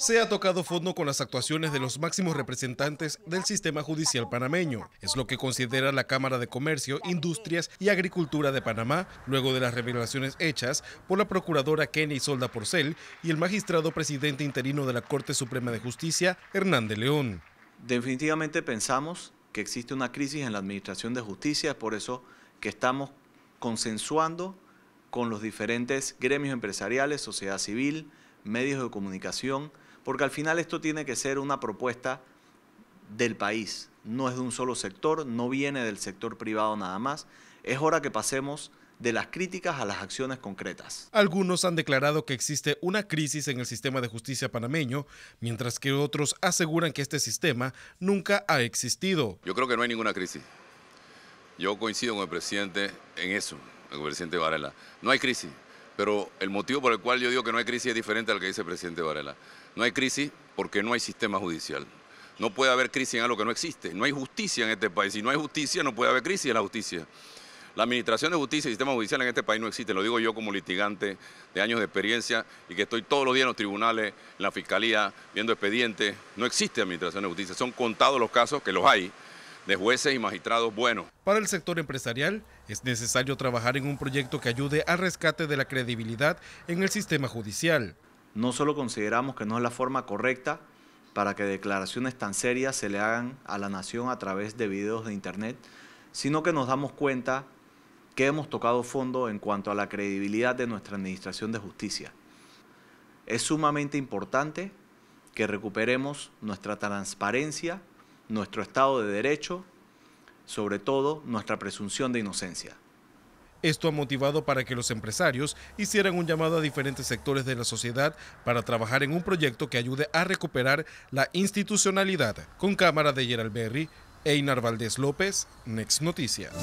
se ha tocado fondo con las actuaciones de los máximos representantes del sistema judicial panameño. Es lo que considera la Cámara de Comercio, Industrias y Agricultura de Panamá, luego de las revelaciones hechas por la procuradora Kenny Solda Porcel y el magistrado presidente interino de la Corte Suprema de Justicia, de León. Definitivamente pensamos que existe una crisis en la Administración de Justicia, es por eso que estamos consensuando con los diferentes gremios empresariales, sociedad civil, medios de comunicación, porque al final esto tiene que ser una propuesta del país, no es de un solo sector, no viene del sector privado nada más. Es hora que pasemos de las críticas a las acciones concretas. Algunos han declarado que existe una crisis en el sistema de justicia panameño, mientras que otros aseguran que este sistema nunca ha existido. Yo creo que no hay ninguna crisis. Yo coincido con el presidente en eso, el presidente Varela. No hay crisis. Pero el motivo por el cual yo digo que no hay crisis es diferente al que dice el presidente Varela. No hay crisis porque no hay sistema judicial. No puede haber crisis en algo que no existe. No hay justicia en este país. Si no hay justicia, no puede haber crisis en la justicia. La administración de justicia y sistema judicial en este país no existe. Lo digo yo como litigante de años de experiencia y que estoy todos los días en los tribunales, en la fiscalía, viendo expedientes. No existe administración de justicia. Son contados los casos que los hay de jueces y magistrados buenos. Para el sector empresarial es necesario trabajar en un proyecto que ayude al rescate de la credibilidad en el sistema judicial. No solo consideramos que no es la forma correcta para que declaraciones tan serias se le hagan a la nación a través de videos de internet, sino que nos damos cuenta que hemos tocado fondo en cuanto a la credibilidad de nuestra administración de justicia. Es sumamente importante que recuperemos nuestra transparencia nuestro Estado de Derecho, sobre todo nuestra presunción de inocencia. Esto ha motivado para que los empresarios hicieran un llamado a diferentes sectores de la sociedad para trabajar en un proyecto que ayude a recuperar la institucionalidad. Con cámara de Gerald Berry, Einar Valdés López, Next Noticias.